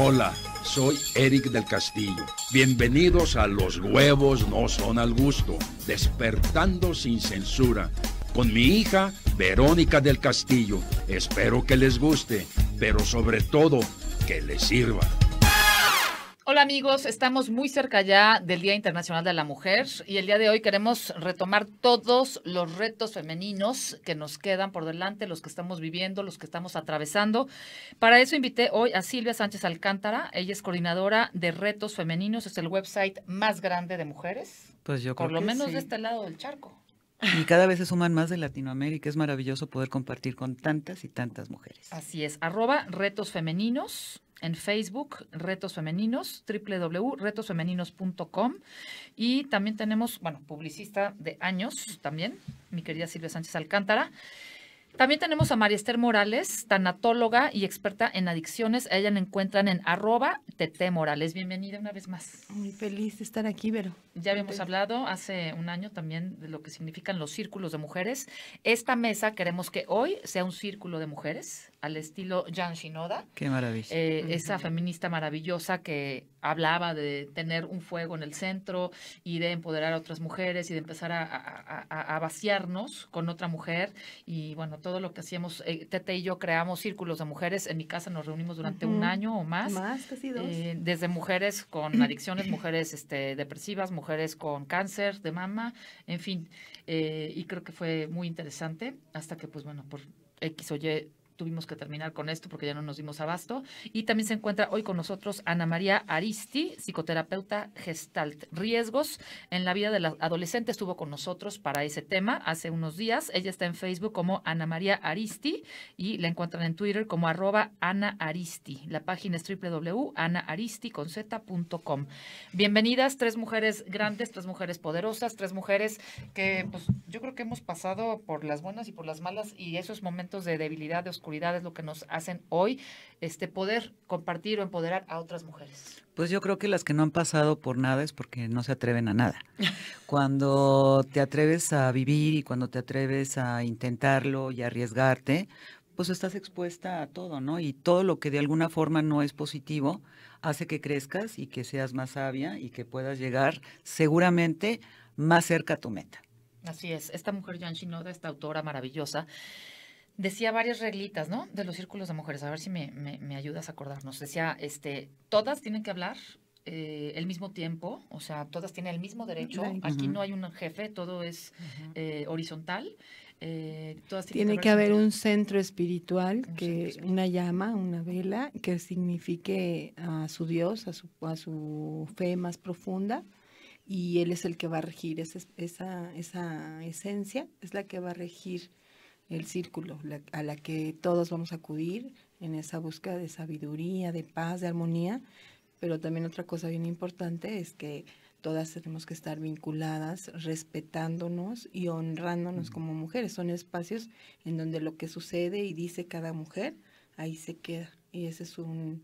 Hola, soy Eric del Castillo. Bienvenidos a Los huevos no son al gusto, despertando sin censura, con mi hija Verónica del Castillo. Espero que les guste, pero sobre todo que les sirva. Hola amigos, estamos muy cerca ya del Día Internacional de la Mujer y el día de hoy queremos retomar todos los retos femeninos que nos quedan por delante, los que estamos viviendo, los que estamos atravesando. Para eso invité hoy a Silvia Sánchez Alcántara, ella es coordinadora de retos femeninos, es el website más grande de mujeres. Pues yo Por lo menos de este lado del charco. Y cada vez se suman más de Latinoamérica. Es maravilloso poder compartir con tantas y tantas mujeres. Así es. Arroba Retos Femeninos en Facebook, Retos Femeninos, www.retosfemeninos.com. Y también tenemos, bueno, publicista de años también, mi querida Silvia Sánchez Alcántara. También tenemos a María Esther Morales, tanatóloga y experta en adicciones. Ella la encuentran en arroba TT Morales. Bienvenida una vez más. Muy feliz de estar aquí, Vero. Ya habíamos hablado hace un año también de lo que significan los círculos de mujeres. Esta mesa queremos que hoy sea un círculo de mujeres al estilo Jan Shinoda. Qué maravilla. Eh, esa feminista maravillosa que hablaba de tener un fuego en el centro y de empoderar a otras mujeres y de empezar a, vaciarnos con otra mujer. Y bueno, todo lo que hacíamos, eh, Tete y yo creamos círculos de mujeres, en mi casa nos reunimos durante un año o más. Más, eh, desde mujeres con adicciones, mujeres este, depresivas, mujeres con cáncer de mama, en fin, eh, y creo que fue muy interesante hasta que, pues bueno, por X o Y tuvimos que terminar con esto porque ya no nos dimos abasto. Y también se encuentra hoy con nosotros Ana María Aristi, psicoterapeuta gestalt. Riesgos en la vida de la adolescentes. estuvo con nosotros para ese tema hace unos días. Ella está en Facebook como Ana María Aristi y la encuentran en Twitter como arroba Ana Aristi. La página es www.anaaristiconz.com. Bienvenidas, tres mujeres grandes, tres mujeres poderosas, tres mujeres que pues, yo creo que hemos pasado por las buenas y por las malas y esos momentos de debilidad, de oscuridad es lo que nos hacen hoy este poder compartir o empoderar a otras mujeres? Pues yo creo que las que no han pasado por nada es porque no se atreven a nada. Cuando te atreves a vivir y cuando te atreves a intentarlo y arriesgarte, pues estás expuesta a todo, ¿no? Y todo lo que de alguna forma no es positivo hace que crezcas y que seas más sabia y que puedas llegar seguramente más cerca a tu meta. Así es, esta mujer Jan Shinoda, esta autora maravillosa, decía varias reglitas, ¿no? De los círculos de mujeres. A ver si me, ayudas a acordarnos. Decía, este, todas tienen que hablar eh, el mismo tiempo, o sea, todas tienen el mismo derecho. Aquí no hay un jefe, todo es eh, horizontal. Eh, Tiene que haber un centro espiritual, que una llama, una vela, que signifique a su Dios, a su, a su fe más profunda, y Él es el que va a regir esa, esa, esa esencia, es la que va a regir el círculo a la que todos vamos a acudir en esa búsqueda de sabiduría, de paz, de armonía, pero también otra cosa bien importante es que todas tenemos que estar vinculadas, respetándonos y honrándonos como mujeres. Son espacios en donde lo que sucede y dice cada mujer, ahí se queda. Y ese es un,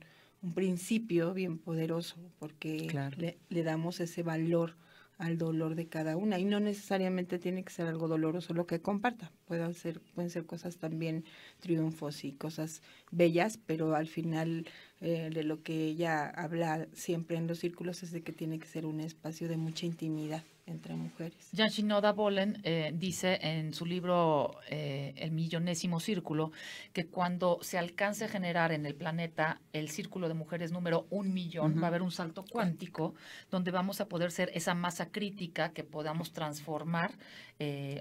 principio bien poderoso, porque le, le, damos ese valor al dolor de cada una. Y no necesariamente tiene que ser algo doloroso lo que comparta, ser, pueden ser cosas también triunfos y cosas bellas, pero al final eh, de lo que ella habla siempre en los círculos es de que tiene que ser un espacio de mucha intimidad entre mujeres. Shinoda Bolen eh, dice en su libro eh, El millonésimo círculo que cuando se alcance a generar en el planeta el círculo de mujeres número un millón, va a haber un salto cuántico donde vamos a poder ser esa masa crítica que podamos transformar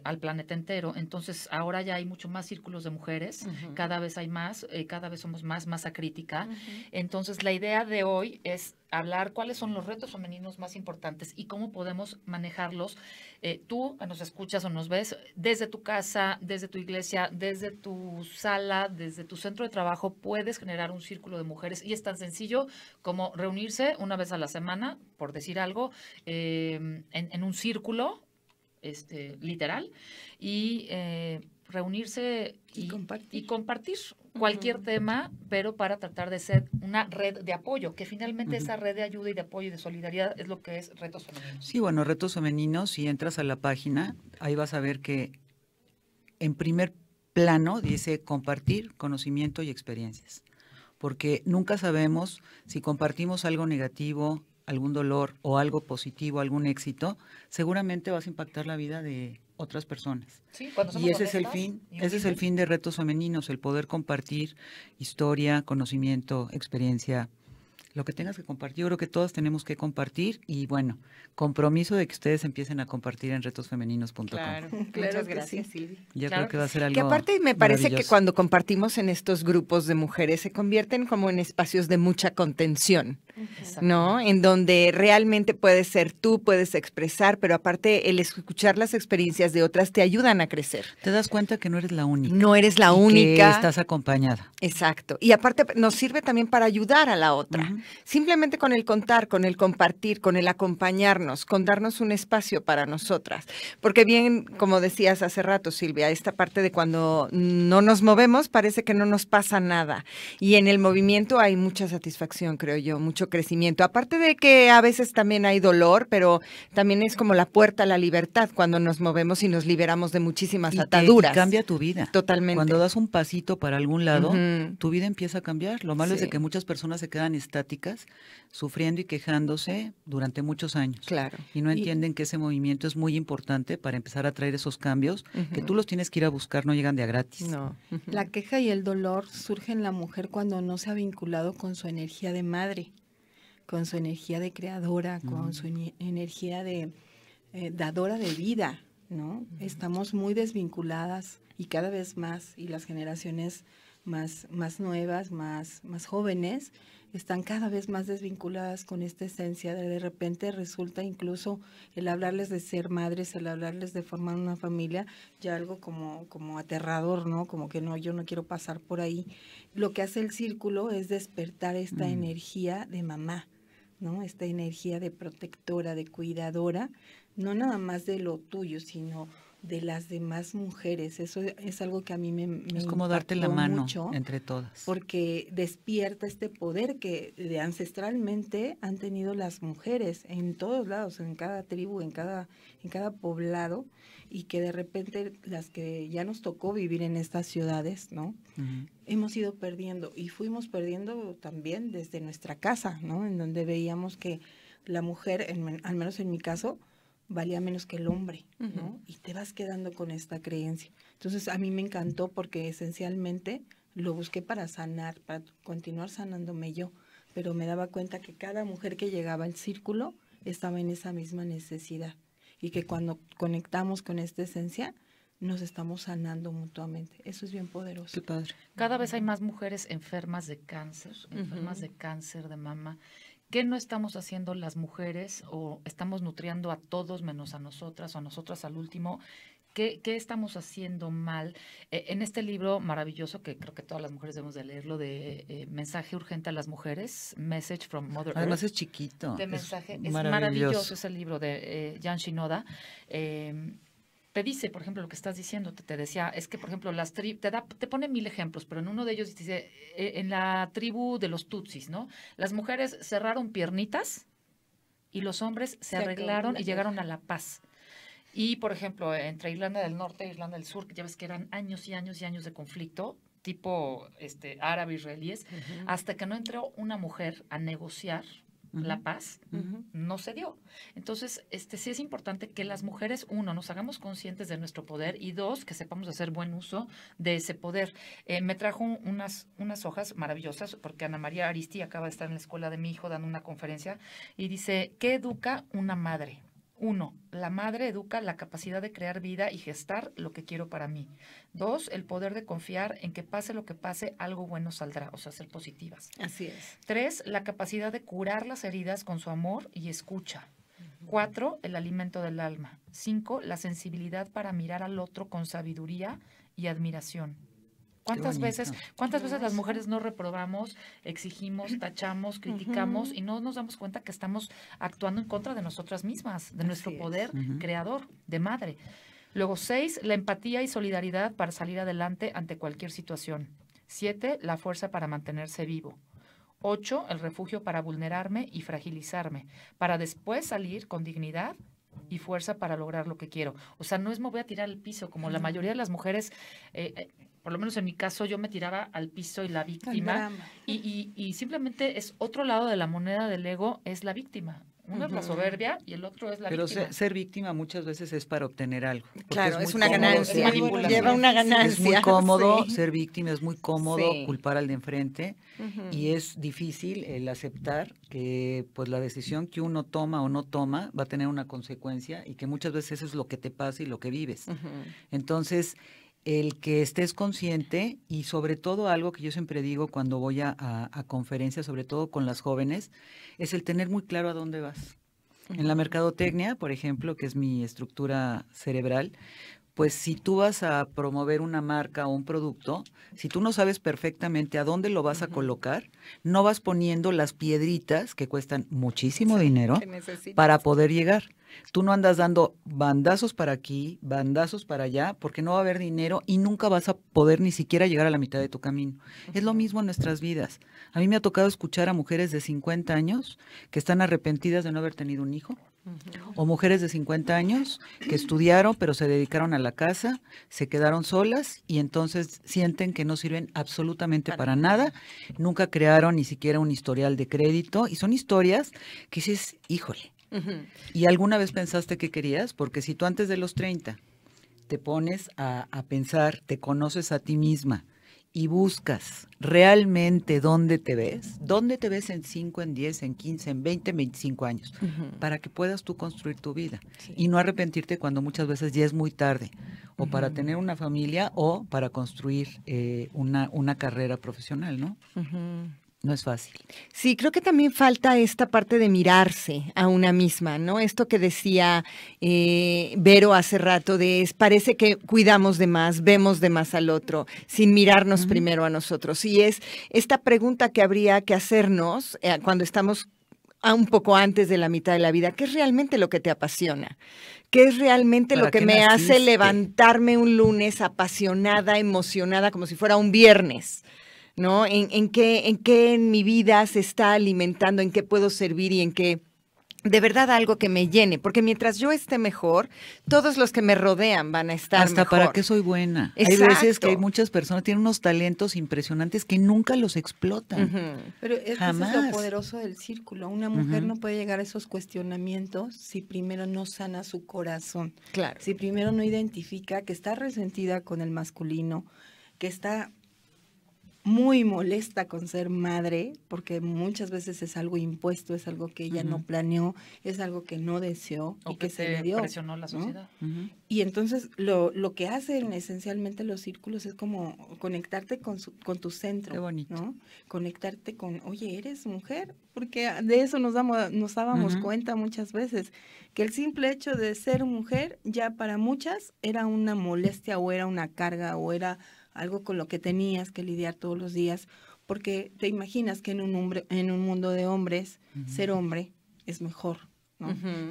al planeta entero. Entonces, ahora ya hay mucho más círculos de mujeres, cada vez hay más, eh, cada vez somos más masa crítica. Entonces, la idea de hoy es hablar cuáles son los retos femeninos más importantes y cómo podemos manejarlos. Eh, tú eh, nos escuchas o nos ves desde tu casa, desde tu iglesia, desde tu sala, desde tu centro de trabajo, puedes generar un círculo de mujeres y es tan sencillo como reunirse una vez a la semana, por decir algo, en un círculo este, literal, y eh, reunirse y, compartir. cualquier tema, pero para tratar de ser una red de apoyo, que finalmente esa red de ayuda y de apoyo y de solidaridad es lo que es Retos Femeninos. Sí, bueno, Retos Femeninos, si entras a la página, ahí vas a ver que en primer plano dice compartir conocimiento y experiencias, porque nunca sabemos si compartimos algo negativo, algún dolor o algo positivo, algún éxito, seguramente vas a impactar la vida de otras personas. y ese es el fin, ese es el fin de retos femeninos, el poder compartir historia, conocimiento, experiencia, lo que tengas que compartir. Yo creo que todas tenemos que compartir y bueno, compromiso de que ustedes empiecen a compartir en retosfemeninos.com. Claro, muchas gracias, Silvia. creo que va a ser algo. Que aparte me parece que cuando compartimos en estos grupos de mujeres se convierten como en espacios de mucha contención. ¿no? En donde realmente puedes ser tú, puedes expresar, pero aparte el escuchar las experiencias de otras te ayudan a crecer. Te das cuenta que no eres la única. No eres la y única. Que estás acompañada. Exacto. Y aparte nos sirve también para ayudar a la otra. Simplemente con el contar, con el compartir, con el acompañarnos, con darnos un espacio para nosotras. Porque bien, como decías hace rato, Silvia, esta parte de cuando no nos movemos parece que no nos pasa nada. Y en el movimiento hay mucha satisfacción, creo yo, mucho crecimiento. Aparte de que a veces también hay dolor, pero también es como la puerta a la libertad cuando nos movemos y nos liberamos de muchísimas ataduras. cambia tu vida. Totalmente. Cuando das un pasito para algún lado, tu vida empieza a cambiar. Lo malo es de que muchas personas se quedan estáticas, sufriendo y quejándose durante muchos años. Claro. Y no entienden que ese movimiento es muy importante para empezar a traer esos cambios, que tú los tienes que ir a buscar, no llegan de a gratis. No. La queja y el dolor surgen en la mujer cuando no se ha vinculado con su energía de madre con su energía de creadora, con mm. su energía de eh, dadora de vida, ¿no? Estamos muy desvinculadas y cada vez más, y las generaciones más, más nuevas, más, más jóvenes, están cada vez más desvinculadas con esta esencia. De, repente resulta incluso el hablarles de ser madres, el hablarles de formar una familia, ya algo como, como aterrador, ¿no? Como que no, yo no quiero pasar por ahí. Lo que hace el círculo es despertar esta mm. energía de mamá, ¿no? Esta energía de protectora, de cuidadora, no nada más de lo tuyo, sino de las demás mujeres. Eso es algo que a mí me, me es como darte la mano mucho entre todas, porque despierta este poder que de ancestralmente han tenido las mujeres en todos lados, en cada tribu, en cada en cada poblado y que de repente las que ya nos tocó vivir en estas ciudades, ¿no? Hemos ido perdiendo y fuimos perdiendo también desde nuestra casa, ¿no? En donde veíamos que la mujer, al menos en mi caso, valía menos que el hombre, ¿no? Y te vas quedando con esta creencia. Entonces a mí me encantó porque esencialmente lo busqué para sanar, para continuar sanándome yo, pero me daba cuenta que cada mujer que llegaba al círculo estaba en esa misma necesidad y que cuando conectamos con esta esencia, nos estamos sanando mutuamente. Eso es bien poderoso. padre. Cada vez hay más mujeres enfermas de cáncer, enfermas de cáncer de mama. ¿Qué no estamos haciendo las mujeres o estamos nutriendo a todos menos a nosotras o a nosotras al último? ¿Qué, estamos haciendo mal? Eh, en este libro maravilloso, que creo que todas las mujeres debemos de leerlo, de eh, Mensaje Urgente a las Mujeres, Message from Mother Además es chiquito. De mensaje, es, maravilloso. Es el libro de eh, Jan Shinoda. Em, te dice, por ejemplo, lo que estás diciendo, te, decía, es que, por ejemplo, las te, da, te pone mil ejemplos, pero en uno de ellos dice, en la tribu de los Tutsis, ¿no? Las mujeres cerraron piernitas y los hombres se arreglaron y llegaron a la paz. Y, por ejemplo, entre Irlanda del Norte e Irlanda del Sur, que ya ves que eran años y años y años de conflicto, tipo este, árabe-israelíes, hasta que no entró una mujer a negociar la paz, no se dio. Entonces, este, sí es importante que las mujeres, uno, nos hagamos conscientes de nuestro poder y dos, que sepamos hacer buen uso de ese poder. Eh, me trajo unas, unas hojas maravillosas porque Ana María Aristi acaba de estar en la escuela de mi hijo dando una conferencia y dice, ¿qué educa una madre? Uno, la madre educa la capacidad de crear vida y gestar lo que quiero para mí. Dos, el poder de confiar en que pase lo que pase, algo bueno saldrá, o sea, ser positivas. Así es. Tres, la capacidad de curar las heridas con su amor y escucha. 4. Cuatro, el alimento del alma. Cinco, la sensibilidad para mirar al otro con sabiduría y admiración. ¿Cuántas veces, cuántas veces las mujeres no reprobamos, exigimos, tachamos, criticamos y no nos damos cuenta que estamos actuando en contra de nosotras mismas, de nuestro poder creador, de madre? Luego, seis, la empatía y solidaridad para salir adelante ante cualquier situación. Siete, la fuerza para mantenerse vivo. Ocho, el refugio para vulnerarme y fragilizarme, para después salir con dignidad y fuerza para lograr lo que quiero. O sea, no es me voy a tirar al piso, como la mayoría de las mujeres eh, eh, por lo menos en mi caso, yo me tiraba al piso y la víctima. Y, y, simplemente es otro lado de la moneda del ego, es la víctima. Uno es la soberbia y el otro es la Pero víctima. Pero ser, víctima muchas veces es para obtener algo. Claro, es, una ganancia. Lleva una ganancia. Es muy cómodo ser víctima, es muy cómodo culpar al de enfrente y es difícil el aceptar que pues la decisión que uno toma o no toma va a tener una consecuencia y que muchas veces eso es lo que te pasa y lo que vives. Entonces, el que estés consciente y sobre todo algo que yo siempre digo cuando voy a, conferencias, sobre todo con las jóvenes, es el tener muy claro a dónde vas. En la mercadotecnia, por ejemplo, que es mi estructura cerebral, pues si tú vas a promover una marca o un producto, si tú no sabes perfectamente a dónde lo vas a colocar, no vas poniendo las piedritas que cuestan muchísimo dinero para poder llegar. Tú no andas dando bandazos para aquí, bandazos para allá, porque no va a haber dinero y nunca vas a poder ni siquiera llegar a la mitad de tu camino. Es lo mismo en nuestras vidas. A mí me ha tocado escuchar a mujeres de 50 años que están arrepentidas de no haber tenido un hijo, o mujeres de 50 años que estudiaron pero se dedicaron a la casa, se quedaron solas y entonces sienten que no sirven absolutamente para nada, nunca crearon ni siquiera un historial de crédito y son historias que dices, híjole, ¿Y alguna vez pensaste que querías? Porque si tú antes de los 30 te pones a, pensar, te conoces a ti misma y buscas realmente dónde te ves, dónde te ves en 5, en 10, en 15, en 20, en 25 años, para que puedas tú construir tu vida y no arrepentirte cuando muchas veces ya es muy tarde, o para tener una familia o para construir eh, una, carrera profesional, ¿no? no es fácil. Sí, creo que también falta esta parte de mirarse a una misma, ¿no? Esto que decía eh, Vero hace rato de es, parece que cuidamos de más, vemos de más al otro, sin mirarnos primero a nosotros. Y es esta pregunta que habría que hacernos eh, cuando estamos un poco antes de la mitad de la vida, ¿qué es realmente lo que te apasiona? ¿Qué es realmente lo que me hace levantarme un lunes apasionada, emocionada, como si fuera un viernes? ¿no? En, qué, en qué en mi vida se está alimentando, en qué puedo servir y en qué de verdad algo que me llene, porque mientras yo esté mejor, todos los que me rodean van a estar Hasta para qué soy buena. Hay veces que hay muchas personas tienen unos talentos impresionantes que nunca los explotan. Pero es, poderoso del círculo. Una mujer no puede llegar a esos cuestionamientos si primero no sana su corazón. Claro. Si primero no identifica que está resentida con el masculino, que está muy molesta con ser madre, porque muchas veces es algo impuesto, es algo que ella no planeó, es algo que no deseó o y que, se le dio. presionó la sociedad. Y entonces lo, que hacen esencialmente los círculos es como conectarte con, con tu centro. Qué bonito. Conectarte con, oye, eres mujer, porque de eso nos, damos, nos dábamos cuenta muchas veces, que el simple hecho de ser mujer ya para muchas era una molestia o era una carga o era algo con lo que tenías que lidiar todos los días, porque te imaginas que en un, hombre, en un mundo de hombres, ser hombre es mejor.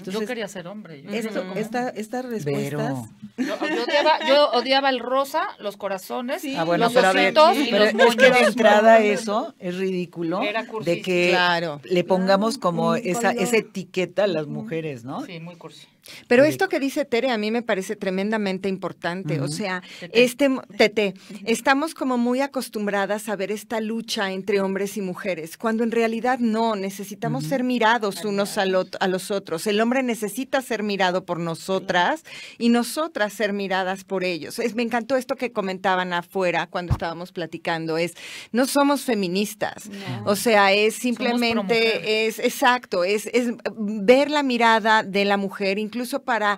yo quería ser hombre. Yo esta, estas respuestas. Yo, odiaba, el rosa, los corazones, y ah, los ositos y pero los Es que de entrada eso es ridículo de que le pongamos ah, como esa, esa etiqueta a las mujeres, ¿no? Sí, muy cursi. Pero eh, esto que dice Tere a mí me parece tremendamente importante. O sea, este Tete, estamos como muy acostumbradas a ver esta lucha entre hombres y mujeres, cuando en realidad no, necesitamos ser mirados unos a, los otros. El hombre necesita ser mirado por nosotras y nosotras ser miradas por ellos. Es, me encantó esto que comentaban afuera cuando estábamos platicando, es no somos feministas. O sea, es simplemente, es exacto, es, es ver la mirada de la mujer incluso para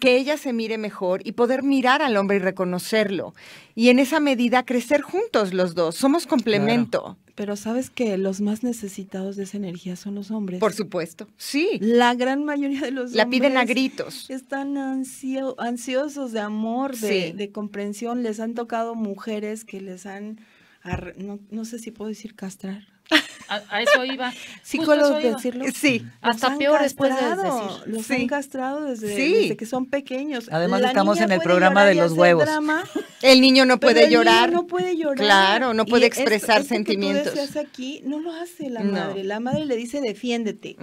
que ella se mire mejor y poder mirar al hombre y reconocerlo. Y en esa medida crecer juntos los dos, somos complemento. Pero sabes que los más necesitados de esa energía son los hombres. Por supuesto, sí. La gran mayoría de los la hombres. La piden a gritos. Están ansiosos de amor, de, comprensión. Les han tocado mujeres que les han no, no, sé si puedo decir castrar. A, eso iba. decirlo? Sí. Hasta peor después de decir. Los han castrado desde, que son pequeños. Además estamos en el programa de los huevos. el niño no puede llorar. no puede llorar. Claro, no puede expresar este sentimientos. Que aquí no lo hace la madre. La madre le dice defiéndete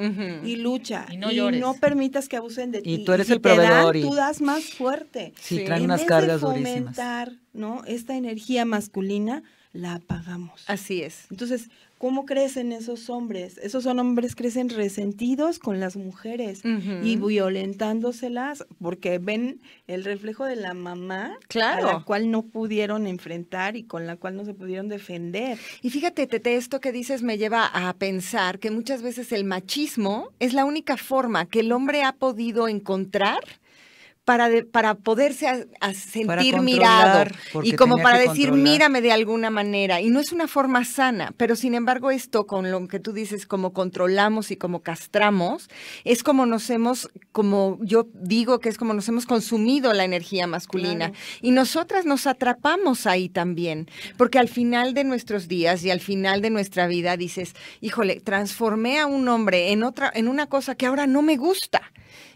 y lucha y no, y no permitas que abusen de ti. Y tú eres el proveedor. Dan, tú das más fuerte. Sí, traen en unas cargas de fomentar, durísimas. ¿no? Esta energía masculina la apagamos. Así es. Entonces, ¿Cómo crecen esos hombres? Esos son hombres crecen resentidos con las mujeres y violentándoselas porque ven el reflejo de la mamá a la cual no pudieron enfrentar y con la cual no se pudieron defender. Y fíjate, Tete, esto que dices me lleva a pensar que muchas veces el machismo es la única forma que el hombre ha podido encontrar para, para poderse sentir mirado y como para decir mírame de alguna manera. Y no es una forma sana, pero sin embargo esto con lo que tú dices, como controlamos y como castramos, es como nos hemos, como yo digo que es como nos hemos consumido la energía masculina. Y nosotras nos atrapamos ahí también, porque al final de nuestros días y al final de nuestra vida dices, híjole, transformé a un hombre en, otra, en una cosa que ahora no me gusta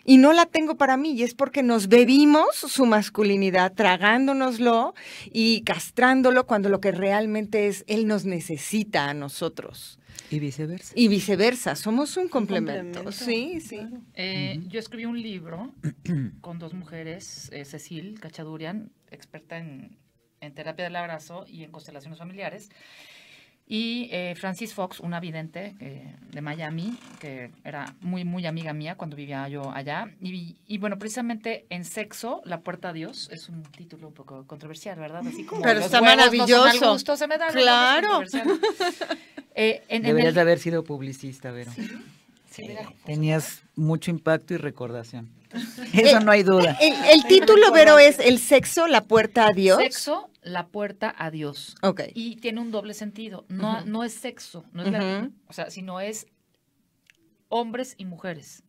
y no la tengo para mí y es porque nos bebimos su masculinidad tragándonoslo y castrándolo cuando lo que realmente es él nos necesita a nosotros. Y viceversa. Y viceversa, somos un complemento. Sí, sí. Eh, yo escribí un libro con dos mujeres, eh, Cecil Cachadurian, experta en, en terapia del abrazo y en constelaciones familiares. Y eh, Francis Fox, una vidente eh, de Miami, que era muy, muy amiga mía cuando vivía yo allá. Y, bueno, precisamente en Sexo, La Puerta a Dios, es un título un poco controversial, ¿verdad? Pero está maravilloso. No gusto, se me da claro. Eh, Deberías de haber sido publicista, Vero. Sí. Tenías mucho impacto y recordación. Eso no hay duda. El, título, Vero, es El sexo, la puerta a Dios. Sexo, la puerta a Dios. Y tiene un doble sentido. No, es sexo, no es la, o sea, sino es hombres y mujeres.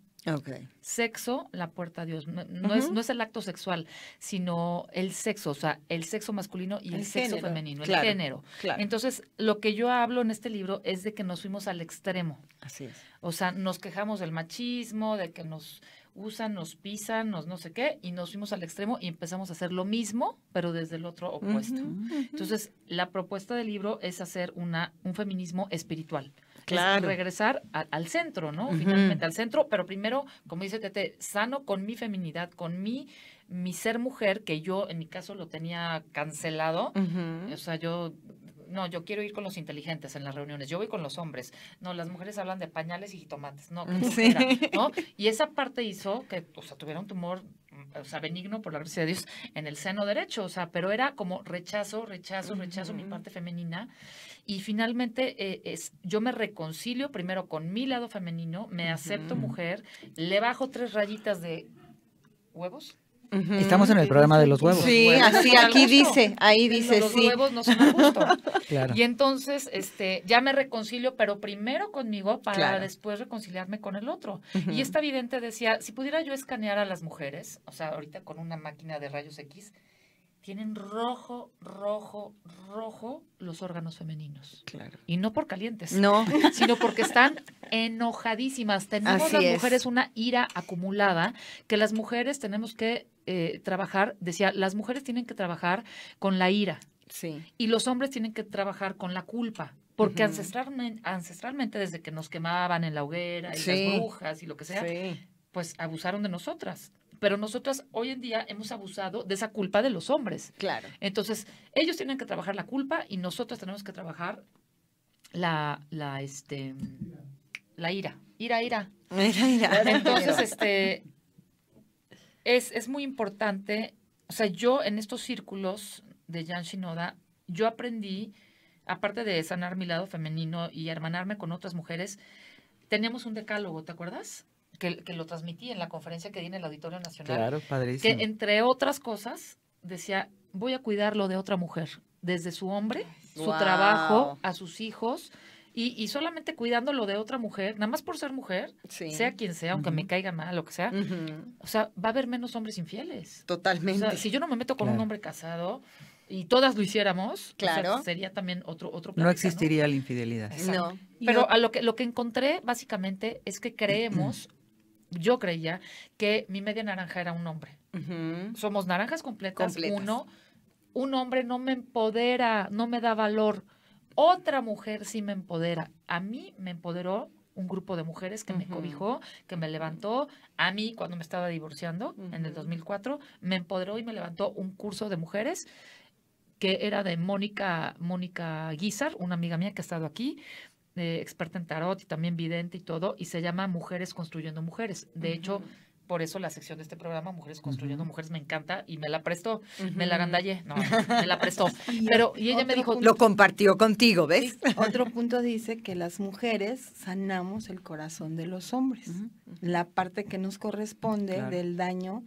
Sexo, la puerta a Dios. No, es, el acto sexual, sino el sexo, o sea, el sexo masculino y el, sexo femenino, el género. Entonces, lo que yo hablo en este libro es de que nos fuimos al extremo. Así es. O sea, nos quejamos del machismo, de que nos usan, nos pisan, nos no sé qué, y nos fuimos al extremo y empezamos a hacer lo mismo, pero desde el otro opuesto. Entonces, la propuesta del libro es hacer una, un feminismo espiritual. Claro. regresar al centro, ¿no? Finalmente al centro, pero primero, como dice Tete, sano con mi feminidad, con mi, mi ser mujer, que yo en mi caso lo tenía cancelado. O sea, yo no, yo quiero ir con los inteligentes en las reuniones, yo voy con los hombres, no, las mujeres hablan de pañales y jitomates, no, mm, ¿no? Y esa parte hizo que, o sea, tuviera un tumor, o sea, benigno, por la gracia de Dios, en el seno derecho, o sea, pero era como rechazo, rechazo, rechazo, mi mm. parte femenina. Y finalmente eh, es, yo me reconcilio primero con mi lado femenino, me acepto mujer, le bajo tres rayitas de huevos Estamos en el programa de los huevos. Sí, así aquí dice, ahí dice, sí. Los huevos no son gusto. claro. Y entonces, este, ya me reconcilio, pero primero conmigo para después reconciliarme con el otro. Y esta vidente decía, si pudiera yo escanear a las mujeres, o sea, ahorita con una máquina de rayos X, tienen rojo, rojo, rojo los órganos femeninos. Claro. Y no por calientes. No. Sino porque están enojadísimas. Tenemos las mujeres una ira acumulada que las mujeres tenemos que eh, trabajar, decía, las mujeres tienen que trabajar con la ira. Sí. Y los hombres tienen que trabajar con la culpa. Porque ancestralmente, desde que nos quemaban en la hoguera y las brujas y lo que sea, pues abusaron de nosotras pero nosotras hoy en día hemos abusado de esa culpa de los hombres. Claro. Entonces, ellos tienen que trabajar la culpa y nosotras tenemos que trabajar la, la, este, la ira. Ira, ira. Ira, ira. Entonces, este, es, muy importante. O sea, yo en estos círculos de Jan Shinoda, yo aprendí, aparte de sanar mi lado femenino y hermanarme con otras mujeres, teníamos un decálogo, ¿te acuerdas? Que, lo transmití en la conferencia que di en el Auditorio Nacional. Claro, padrísimo. Que entre otras cosas decía, voy a cuidarlo de otra mujer, desde su hombre, su trabajo, a sus hijos, y, y, solamente cuidándolo de otra mujer, nada más por ser mujer, sea quien sea, aunque me caiga mal, lo que sea, o sea, va a haber menos hombres infieles. Totalmente. si yo no me meto con un hombre casado y todas lo hiciéramos, sería también otro otro No existiría la infidelidad. No. Pero a lo que lo que encontré básicamente es que creemos, yo creía que mi media naranja era un hombre. Somos naranjas completas, completas, uno un hombre no me empodera, no me da valor otra mujer sí me empodera. A mí me empoderó un grupo de mujeres que me cobijó, que me levantó. A mí, cuando me estaba divorciando en el 2004, me empoderó y me levantó un curso de mujeres que era de Mónica, Mónica Guizar, una amiga mía que ha estado aquí, eh, experta en tarot y también vidente y todo, y se llama Mujeres Construyendo Mujeres. De hecho, por eso la sección de este programa, Mujeres Construyendo Mujeres, me encanta y me la prestó, me la agandallé, no, me la prestó. Pero, y ella me dijo... lo compartió contigo, ¿ves? otro punto dice que las mujeres sanamos el corazón de los hombres, la parte que nos corresponde del daño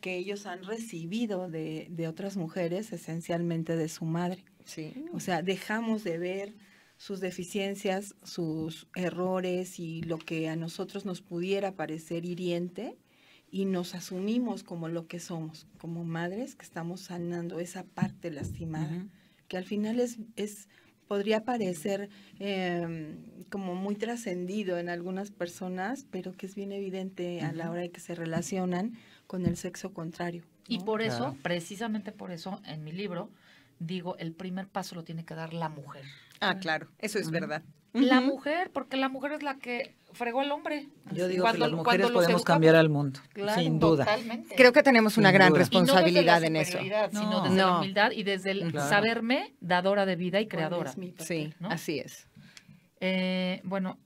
que ellos han recibido de, otras mujeres, esencialmente de su madre. Sí. O sea, dejamos de ver sus deficiencias, sus errores y lo que a nosotros nos pudiera parecer hiriente, y nos asumimos como lo que somos, como madres que estamos sanando esa parte lastimada, que al final es, es podría parecer em, como muy trascendido en algunas personas, pero que es bien evidente a la hora de que se relacionan con el sexo contrario. Y por eso, precisamente por eso, en mi libro, digo, el primer paso lo tiene que dar la mujer. Ah, claro, eso es verdad. La mujer, porque la mujer es la que fregó al hombre. Yo digo que las mujeres podemos cambiar al mundo, sin duda. Creo que tenemos una gran responsabilidad en eso. Sino desde la humildad y desde el saberme dadora de vida y creadora. sí, así es. Eh, bueno,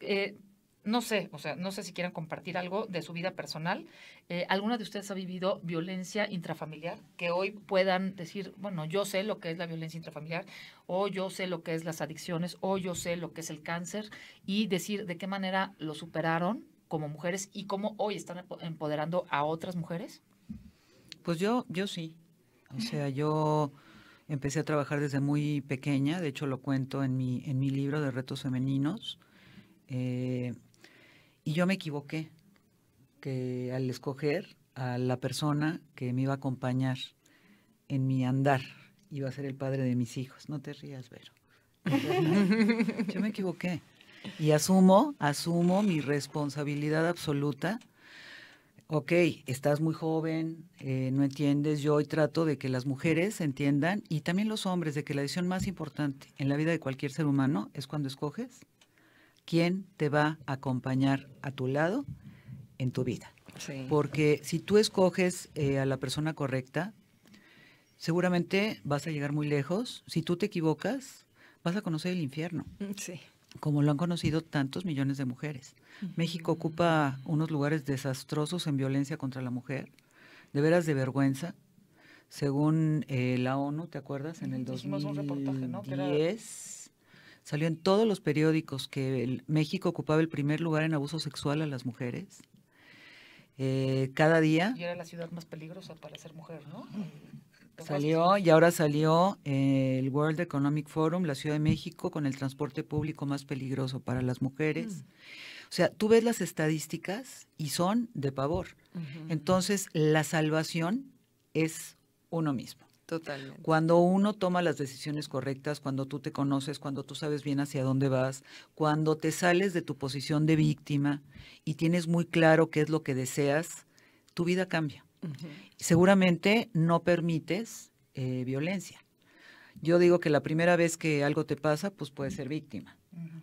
eh, no sé, o sea, no sé si quieren compartir algo de su vida personal. Eh, ¿Alguna de ustedes ha vivido violencia intrafamiliar? Que hoy puedan decir, bueno, yo sé lo que es la violencia intrafamiliar, o yo sé lo que es las adicciones, o yo sé lo que es el cáncer, y decir de qué manera lo superaron como mujeres y cómo hoy están empoderando a otras mujeres. Pues yo, yo sí. O sea, yo empecé a trabajar desde muy pequeña, de hecho lo cuento en mi, en mi libro de retos femeninos. Eh, y yo me equivoqué, que al escoger a la persona que me iba a acompañar en mi andar, iba a ser el padre de mis hijos. No te rías, Vero. yo me equivoqué. Y asumo, asumo mi responsabilidad absoluta. Ok, estás muy joven, eh, no entiendes. Yo hoy trato de que las mujeres entiendan y también los hombres de que la decisión más importante en la vida de cualquier ser humano es cuando escoges quién te va a acompañar a tu lado en tu vida. Porque si tú escoges eh, a la persona correcta, seguramente vas a llegar muy lejos. Si tú te equivocas, vas a conocer el infierno. Mm, sí. Como lo han conocido tantos millones de mujeres. México ocupa unos lugares desastrosos en violencia contra la mujer, de veras de vergüenza. Según eh, la ONU, ¿te acuerdas? En el 2010. un reportaje, ¿no? salió en todos los periódicos que México ocupaba el primer lugar en abuso sexual a las mujeres. Eh, cada día. Y era la ciudad más peligrosa para ser mujer, ¿no? Salió y ahora salió eh, el World Economic Forum, la Ciudad de México, con el transporte público más peligroso para las mujeres. Mm. O sea, tú ves las estadísticas y son de pavor. Entonces, la salvación es uno mismo. Totalmente. Cuando uno toma las decisiones correctas, cuando tú te conoces, cuando tú sabes bien hacia dónde vas, cuando te sales de tu posición de víctima y tienes muy claro qué es lo que deseas, tu vida cambia. Seguramente no permites eh, violencia. Yo digo que la primera vez que algo te pasa, pues puedes ser víctima.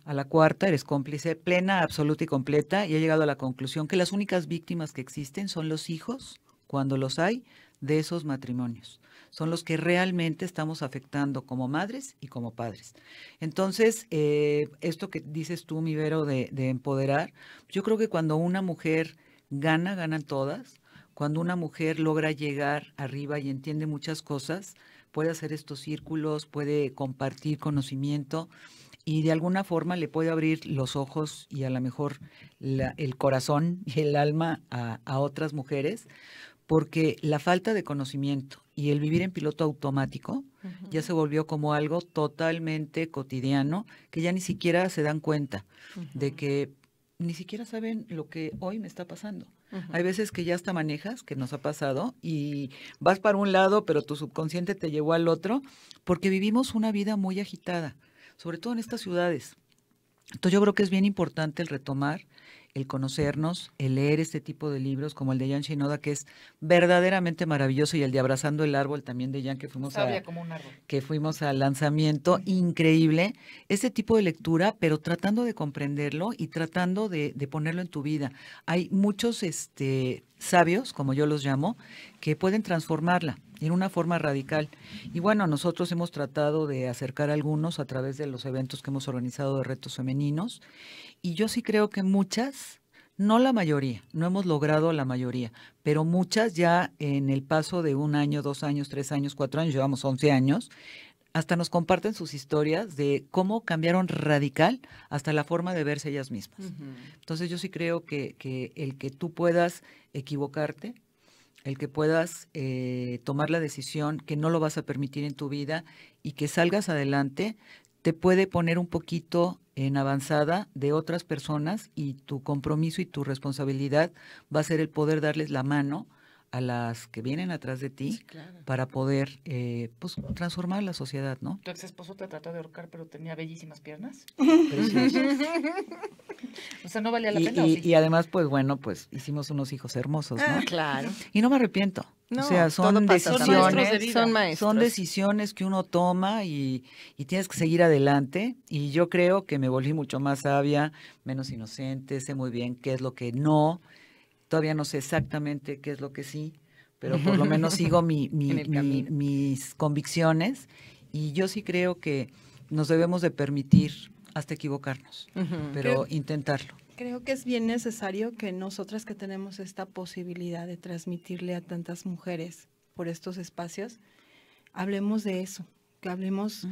A la cuarta eres cómplice plena, absoluta y completa y he llegado a la conclusión que las únicas víctimas que existen son los hijos, cuando los hay, de esos matrimonios son los que realmente estamos afectando como madres y como padres. Entonces, eh, esto que dices tú, mi de, empoderar, yo creo que cuando una mujer gana, ganan todas. Cuando una mujer logra llegar arriba y entiende muchas cosas, puede hacer estos círculos, puede compartir conocimiento y de alguna forma le puede abrir los ojos y a lo mejor el corazón y el alma a, otras mujeres, porque la falta de conocimiento, y el vivir en piloto automático ya se volvió como algo totalmente cotidiano que ya ni siquiera se dan cuenta de que ni siquiera saben lo que hoy me está pasando. Hay veces que ya hasta manejas, que nos ha pasado, y vas para un lado, pero tu subconsciente te llevó al otro, porque vivimos una vida muy agitada, sobre todo en estas ciudades. Entonces yo creo que es bien importante el retomar el conocernos, el leer este tipo de libros como el de Jan Shinoda, que es verdaderamente maravilloso, y el de Abrazando el Árbol también de Jan, que fuimos, que fuimos al lanzamiento, increíble. Este tipo de lectura, pero tratando de comprenderlo y tratando de, ponerlo en tu vida. Hay muchos este, sabios, como yo los llamo, que pueden transformarla en una forma radical. Y bueno, nosotros hemos tratado de acercar a algunos a través de los eventos que hemos organizado de retos femeninos y yo sí creo que muchas, no la mayoría, no hemos logrado la mayoría, pero muchas ya en el paso de un año, dos años, tres años, cuatro años, llevamos 11 años, hasta nos comparten sus historias de cómo cambiaron radical hasta la forma de verse ellas mismas. Entonces yo sí creo que, que el que tú puedas equivocarte, el que puedas eh, tomar la decisión que no lo vas a permitir en tu vida y que salgas adelante, te puede poner un poquito en avanzada de otras personas y tu compromiso y tu responsabilidad va a ser el poder darles la mano a las que vienen atrás de ti para poder eh, pues, transformar la sociedad, ¿no? Tu ex esposo te trató de ahorcar, pero tenía bellísimas piernas. o sea, no valía la pena. Y, además, pues bueno, pues hicimos unos hijos hermosos, ¿no? Ah, claro. Y no me arrepiento. No, o sea, son decisiones, son, son, decisiones que uno toma y, y tienes que seguir adelante. Y yo creo que me volví mucho más sabia, menos inocente, sé muy bien qué es lo que no. Todavía no sé exactamente qué es lo que sí, pero por lo menos sigo mi, mis convicciones y yo sí creo que nos debemos de permitir hasta equivocarnos, pero intentarlo. Creo que es bien necesario que nosotras que tenemos esta posibilidad de transmitirle a tantas mujeres por estos espacios, hablemos de eso, que hablemos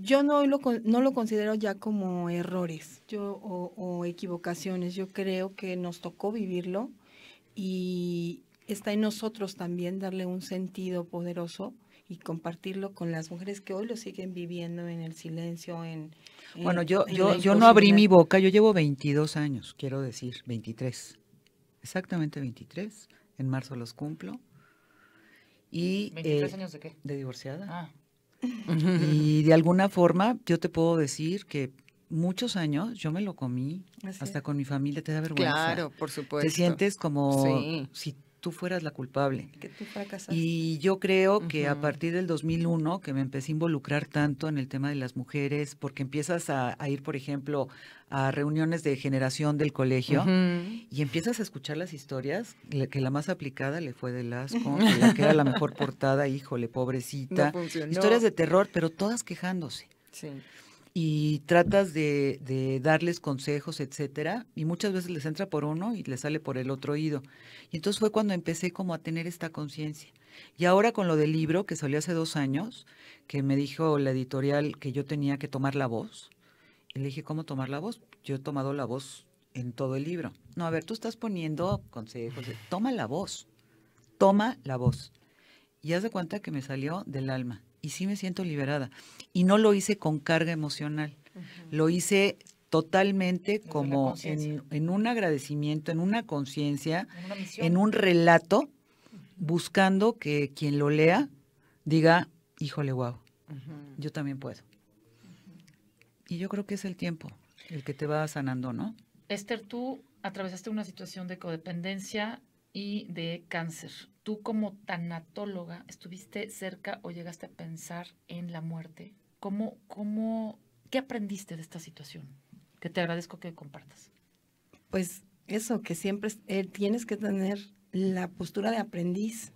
yo no lo, no lo considero ya como errores o, equivocaciones. Yo creo que nos tocó vivirlo y está en nosotros también darle un sentido poderoso y compartirlo con las mujeres que hoy lo siguen viviendo en el silencio, en... bueno, yo, yo, yo no abrí mi boca, yo llevo 22 años, quiero decir, 23, exactamente 23, en marzo los cumplo. Y, ¿23 eh, años de qué? De divorciada. Ah. Y de alguna forma yo te puedo decir que muchos años yo me lo comí, ¿Ah, hasta con mi familia te da vergüenza. Claro, por supuesto. Te sientes como sí tú fueras la culpable. Que tú fracasaste. Y yo creo que a partir del 2001, que me empecé a involucrar tanto en el tema de las mujeres, porque empiezas a, ir, por ejemplo, a reuniones de generación del colegio y empiezas a escuchar las historias, que la más aplicada le fue de las que era la mejor portada, híjole, pobrecita. historias de terror, pero todas quejándose. Sí y tratas de, darles consejos, etcétera, y muchas veces les entra por uno y les sale por el otro oído. Y entonces fue cuando empecé como a tener esta conciencia. Y ahora con lo del libro que salió hace dos años, que me dijo la editorial que yo tenía que tomar la voz, y le dije, ¿cómo tomar la voz? Yo he tomado la voz en todo el libro. No, a ver, tú estás poniendo consejos, toma la voz, toma la voz. Y haz de cuenta que me salió del alma y sí me siento liberada. Y no lo hice con carga emocional, lo hice totalmente como en, un agradecimiento, en una conciencia, en, un relato, buscando que quien lo lea diga, híjole, guau, yo también puedo. Y yo creo que es el tiempo el que te va sanando, ¿no? Esther, tú atravesaste una situación de codependencia y de cáncer tú como tanatóloga estuviste cerca o llegaste a pensar en la muerte. ¿Cómo, cómo, qué aprendiste de esta situación? Que te agradezco que compartas. Pues eso, que siempre eh, tienes que tener la postura de aprendiz,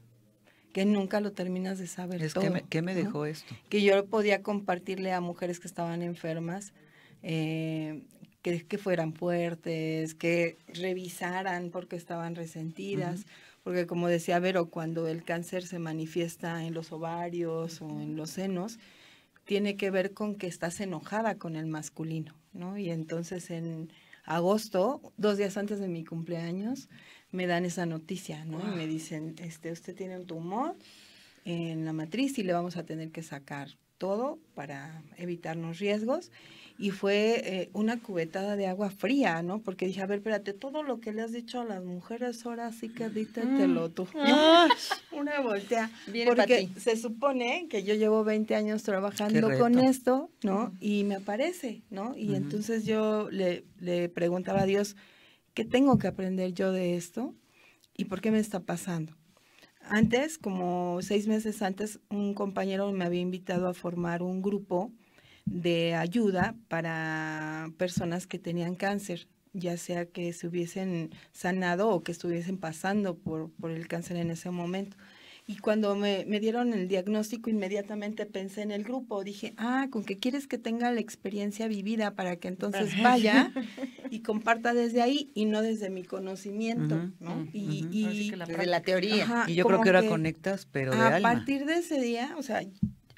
que nunca lo terminas de saber. que ¿Qué me dejó esto? Que yo podía compartirle a mujeres que estaban enfermas. Eh, que, fueran fuertes, que revisaran porque estaban resentidas porque como decía Vero, cuando el cáncer se manifiesta en los ovarios o en los senos, tiene que ver con que estás enojada con el masculino, ¿no? Y entonces en agosto, dos días antes de mi cumpleaños, me dan esa noticia, ¿no? Y me dicen, este, usted tiene un tumor en la matriz y le vamos a tener que sacar todo para evitarnos riesgos y fue eh, una cubetada de agua fría, ¿no? Porque dije, a ver, espérate, todo lo que le has dicho a las mujeres ahora sí que dítetelo mm. tú. Ah, una voltea. porque se supone que yo llevo 20 años trabajando con esto, ¿no? Y me aparece, ¿no? Y entonces yo le, le preguntaba a Dios, ¿qué tengo que aprender yo de esto? ¿Y por qué me está pasando? Antes, como seis meses antes, un compañero me había invitado a formar un grupo de ayuda para personas que tenían cáncer, ya sea que se hubiesen sanado o que estuviesen pasando por, por el cáncer en ese momento. Y cuando me, dieron el diagnóstico, inmediatamente pensé en el grupo. Dije, ah, con que quieres que tenga la experiencia vivida para que entonces vaya y comparta desde ahí y no desde mi conocimiento, ¿no? y, la teoría. y yo creo que ahora conectas, pero de A partir de ese día, o sea,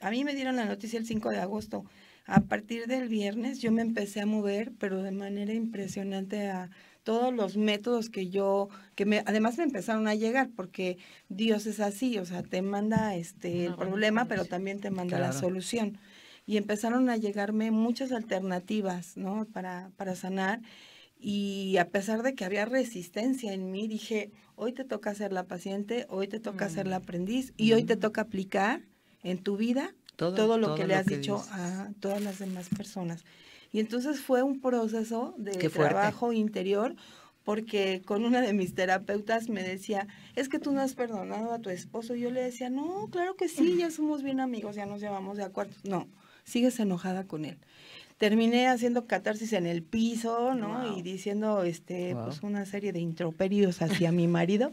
a mí me dieron la noticia el 5 de agosto a partir del viernes yo me empecé a mover, pero de manera impresionante a todos los métodos que yo, que me, además me empezaron a llegar, porque Dios es así, o sea, te manda este el problema, pero también te manda la solución. Y empezaron a llegarme muchas alternativas, ¿no? Para, para sanar. Y a pesar de que había resistencia en mí, dije, hoy te toca ser la paciente, hoy te toca ser la mm. aprendiz y hoy te mm. toca aplicar en tu vida todo, lo que le has dicho a todas las demás personas. Y entonces fue un proceso de trabajo interior porque con una de mis terapeutas me decía, es que tú no has perdonado a tu esposo. Y yo le decía, no, claro que sí, ya somos bien amigos, ya nos llevamos de acuerdo. No, sigues enojada con él terminé haciendo catarsis en el piso, ¿no? Y diciendo, este, pues una serie de introperios hacia mi marido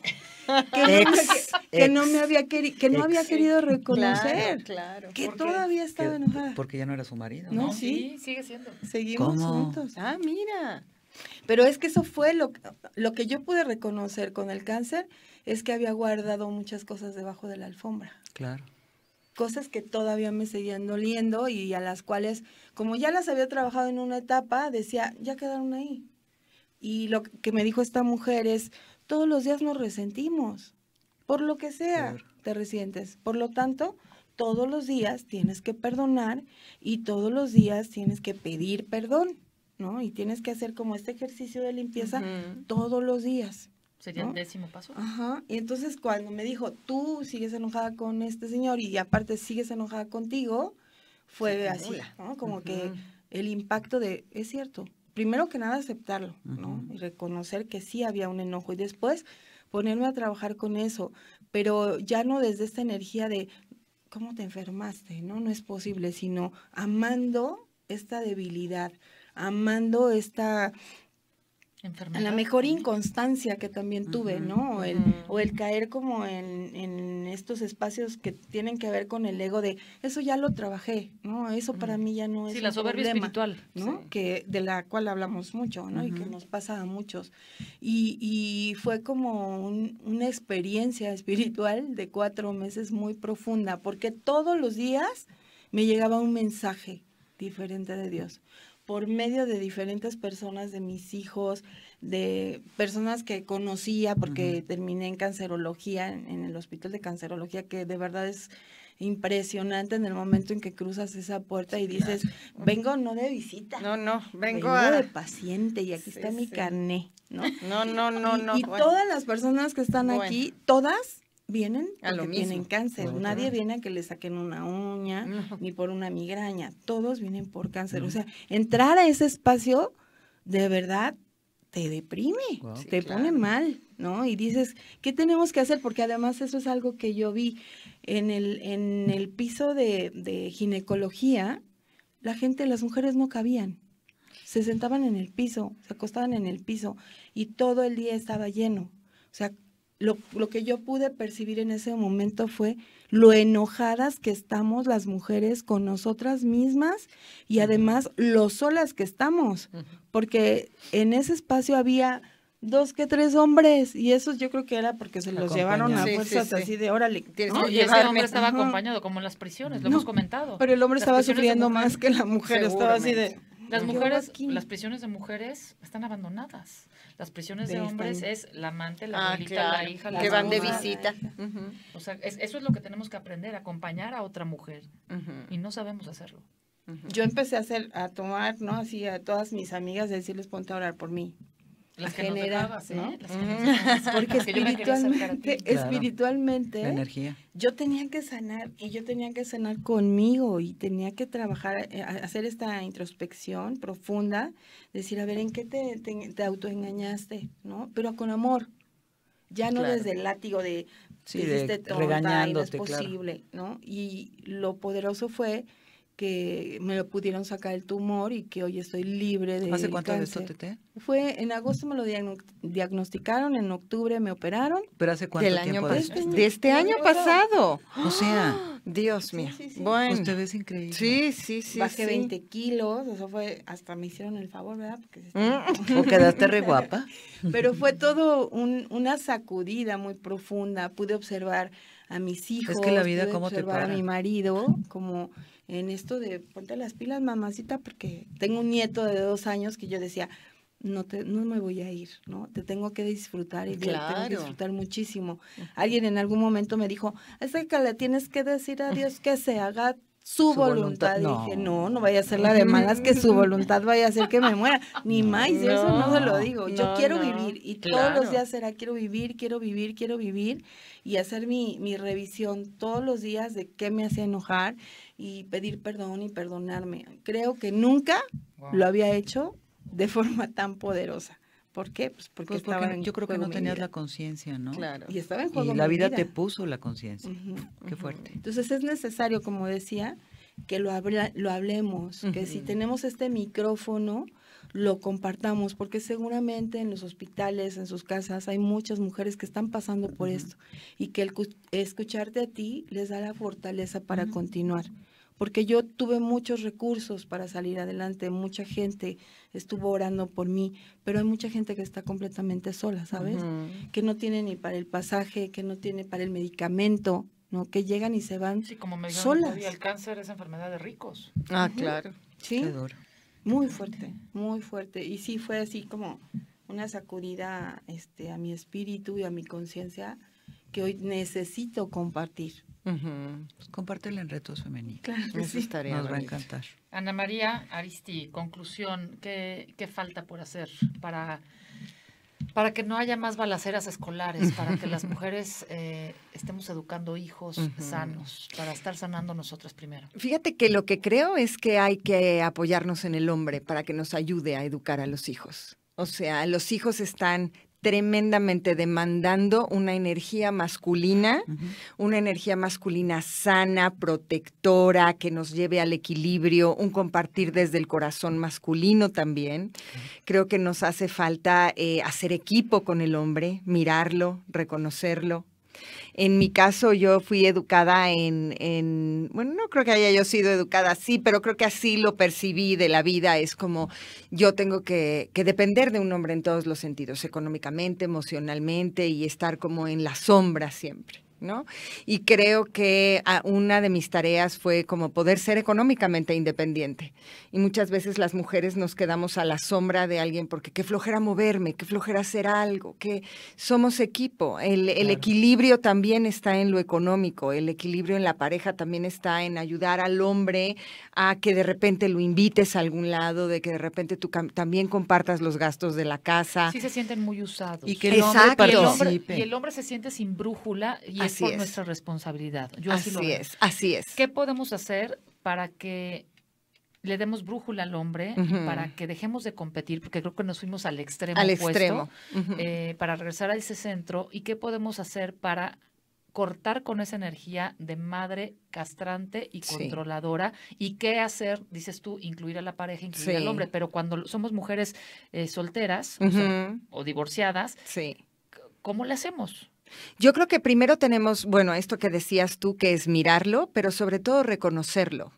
que, no, que, no, me había que no había querido reconocer, que todavía estaba enojada. Porque ya no era su marido. No, Sí, sigue siendo. Seguimos juntos. Ah, mira. Pero es que eso fue lo, lo que yo pude reconocer con el cáncer, es que había guardado muchas cosas debajo de la alfombra. Claro cosas que todavía me seguían doliendo y a las cuales, como ya las había trabajado en una etapa, decía, ya quedaron ahí. Y lo que me dijo esta mujer es, todos los días nos resentimos, por lo que sea, te resientes. Por lo tanto, todos los días tienes que perdonar y todos los días tienes que pedir perdón, ¿no? Y tienes que hacer como este ejercicio de limpieza todos los días. Sería el décimo paso. Ajá. Y entonces cuando me dijo, tú sigues enojada con este señor y aparte sigues enojada contigo, fue así, ¿no? Como que el impacto de, es cierto, primero que nada aceptarlo, ¿no? Y reconocer que sí había un enojo y después ponerme a trabajar con eso, pero ya no desde esta energía de, ¿cómo te enfermaste? No, no es posible, sino amando esta debilidad, amando esta la mejor inconstancia que también tuve, ¿no? O el, caer como en, estos espacios que tienen que ver con el ego de, eso ya lo trabajé, ¿no? Eso para mí ya no es... Sí, la soberbia espiritual. ¿no? Que, de la cual hablamos mucho, ¿no? Y que nos pasa a muchos. Y, y fue como una experiencia espiritual de cuatro meses muy profunda, porque todos los días me llegaba un mensaje diferente de Dios por medio de diferentes personas, de mis hijos, de personas que conocía, porque terminé en cancerología, en, el hospital de cancerología, que de verdad es impresionante en el momento en que cruzas esa puerta y dices, vengo no de visita. No, no, vengo, vengo de paciente y aquí está mi carné, ¿no? No, no, no, no. todas las personas que están aquí, todas vienen a tienen cáncer. Nadie viene a que le saquen una uña ni por una migraña. Todos vienen por cáncer. O sea, entrar a ese espacio de verdad te deprime, te pone mal, ¿no? Y dices, ¿qué tenemos que hacer? Porque además eso es algo que yo vi en el, en el piso de, de ginecología. La gente, las mujeres no cabían se sentaban en el piso, se acostaban en el piso y todo el día estaba lleno. O sea, lo, lo, que yo pude percibir en ese momento fue lo enojadas que estamos las mujeres con nosotras mismas y además lo solas que estamos, porque en ese espacio había dos que tres hombres y esos yo creo que era porque se los llevaron a fuerzas así de órale y ese hombre estaba acompañado como en las prisiones lo hemos comentado pero el hombre estaba sufriendo más que la mujer estaba así de las mujeres, las prisiones de mujeres están abandonadas. Las prisiones de, hombres es la amante, la ah, la hija, la Que van de visita. O sea, eso es lo que tenemos que aprender, acompañar a otra mujer. Y no sabemos hacerlo. Yo empecé a hacer, a tomar, ¿no? Así a todas mis amigas, decirles ponte a orar por mí las ¿no? Porque espiritualmente, espiritualmente energía. yo tenía que sanar y yo tenía que sanar conmigo y tenía que trabajar, eh, hacer esta introspección profunda, decir, a ver, ¿en qué te, autoengañaste? ¿no? Pero con amor, ya no desde el látigo de, sí, de es posible, ¿no? Y lo poderoso fue que me lo pudieron sacar el tumor y que hoy estoy libre de ¿Hace cuánto de esto, Tete? Fue en agosto me lo diagnosticaron, en octubre me operaron. ¿Pero hace cuánto tiempo? de, este, año pasado. O sea, Dios mío. Sí, sí, sí. Bueno. Usted es increíble. Sí, sí, sí. Bajé 20 kilos, eso fue, hasta me hicieron el favor, ¿verdad? Porque mm. quedaste re guapa. Pero fue todo una sacudida muy profunda, pude observar a mis hijos, es que la vida, ¿cómo te para? a mi marido, como en esto de ponte las pilas, mamacita, porque tengo un nieto de dos años que yo decía, no, te, no me voy a ir, ¿no? Te tengo que disfrutar y te tengo que disfrutar muchísimo. Alguien en algún momento me dijo, es que le tienes que decir a Dios que se haga su, voluntad. Dije, no, no vaya a ser la de malas, que su voluntad vaya a hacer que me muera. Ni más, eso no se lo digo. Yo quiero vivir y todos los días será quiero vivir, quiero vivir, quiero vivir y hacer mi, revisión todos los días de qué me hacía enojar y pedir perdón y perdonarme. Creo que nunca lo había hecho de forma tan poderosa. ¿Por qué? Pues porque, pues yo creo que no tenías la conciencia, ¿no? Claro. Y estaba en juego. Y la vida, te puso la conciencia. qué fuerte. Entonces es necesario, como decía, que lo, lo hablemos, que si tenemos este micrófono, lo compartamos, porque seguramente en los hospitales, en sus casas, hay muchas mujeres que están pasando por esto y que el escucharte a ti les da la fortaleza para continuar porque yo tuve muchos recursos para salir adelante, mucha gente estuvo orando por mí, pero hay mucha gente que está completamente sola, ¿sabes? Que no tiene ni para el pasaje, que no tiene para el medicamento, ¿no? Que llegan y se van sí, como me solas. el cáncer es enfermedad de ricos. Ah, claro. Sí. Muy fuerte, muy fuerte. Y sí fue así como una sacudida este, a mi espíritu y a mi conciencia que hoy necesito compartir. Pues en Retos Femeninos. Claro que Nos va a encantar. Ana María Aristi, conclusión, ¿qué, falta por hacer para, para que no haya más balaceras escolares, para que las mujeres eh, estemos educando hijos sanos, para estar sanando nosotras primero? Fíjate que lo que creo es que hay que apoyarnos en el hombre para que nos ayude a educar a los hijos. O sea, los hijos están tremendamente demandando una energía masculina, una energía masculina sana, protectora, que nos lleve al equilibrio, un compartir desde el corazón masculino también. Creo que nos hace falta eh, hacer equipo con el hombre, mirarlo, reconocerlo, en mi caso, yo fui educada en, en, bueno, no creo que haya yo sido educada así, pero creo que así lo percibí de la vida. Es como yo tengo que, que depender de un hombre en todos los sentidos, económicamente, emocionalmente y estar como en la sombra siempre. Y creo que ah, una de mis tareas fue como poder ser económicamente independiente. Y muchas veces las mujeres nos quedamos a la sombra de alguien porque qué flojera moverme, qué flojera hacer algo, que somos equipo. El, equilibrio también está en lo económico, el equilibrio en la pareja también está en ayudar al hombre a que de repente lo invites a algún lado, de que de repente tú también compartas los gastos de la casa. Sí se sienten muy usados. Y que el, hombre, y y el hombre se siente sin brújula y es por nuestra responsabilidad. así, es, así es. ¿Qué podemos hacer para que le demos brújula al hombre para que dejemos de competir, porque creo que nos fuimos al extremo. Al extremo. Eh, para regresar a ese centro y qué podemos hacer para cortar con esa energía de madre castrante y controladora. ¿Y qué hacer? Dices tú, incluir a la pareja, incluir al hombre. Pero cuando somos mujeres eh, solteras o, divorciadas, ¿cómo le hacemos? Yo creo que primero tenemos, bueno, esto que decías tú, que es mirarlo, pero sobre todo reconocerlo.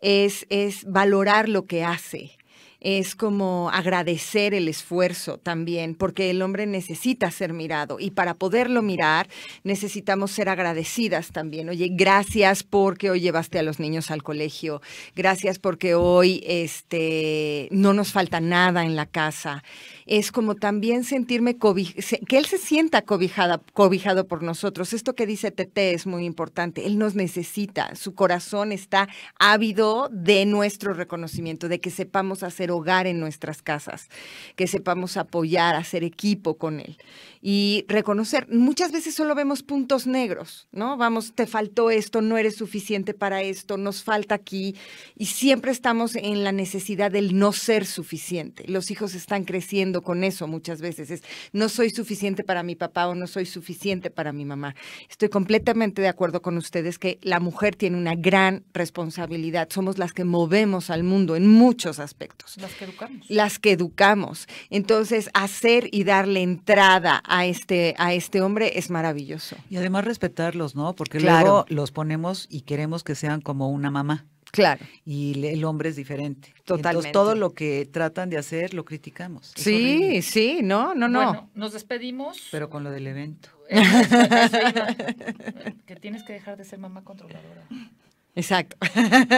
Es, es valorar lo que hace es como agradecer el esfuerzo también, porque el hombre necesita ser mirado y para poderlo mirar necesitamos ser agradecidas también. Oye, gracias porque hoy llevaste a los niños al colegio, gracias porque hoy este, no nos falta nada en la casa. Es como también sentirme, que él se sienta cobijada, cobijado por nosotros. Esto que dice Tete es muy importante. Él nos necesita, su corazón está ávido de nuestro reconocimiento, de que sepamos hacer hogar en nuestras casas, que sepamos apoyar, hacer equipo con él y reconocer. Muchas veces solo vemos puntos negros, ¿no? Vamos, te faltó esto, no eres suficiente para esto, nos falta aquí y siempre estamos en la necesidad del no ser suficiente. Los hijos están creciendo con eso muchas veces. Es, no soy suficiente para mi papá o no soy suficiente para mi mamá. Estoy completamente de acuerdo con ustedes que la mujer tiene una gran responsabilidad. Somos las que movemos al mundo en muchos aspectos. Las que educamos. Las que educamos. Entonces, hacer y darle entrada a este, a este hombre es maravilloso. Y además respetarlos, ¿no? Porque luego los ponemos y queremos que sean como una mamá. Claro. Y el hombre es diferente. Totalmente. Entonces, todo lo que tratan de hacer lo criticamos. sí, sí, no, no, no. Bueno, nos despedimos. Pero con lo del evento. Eh, que tienes que dejar de ser mamá controladora. Exacto.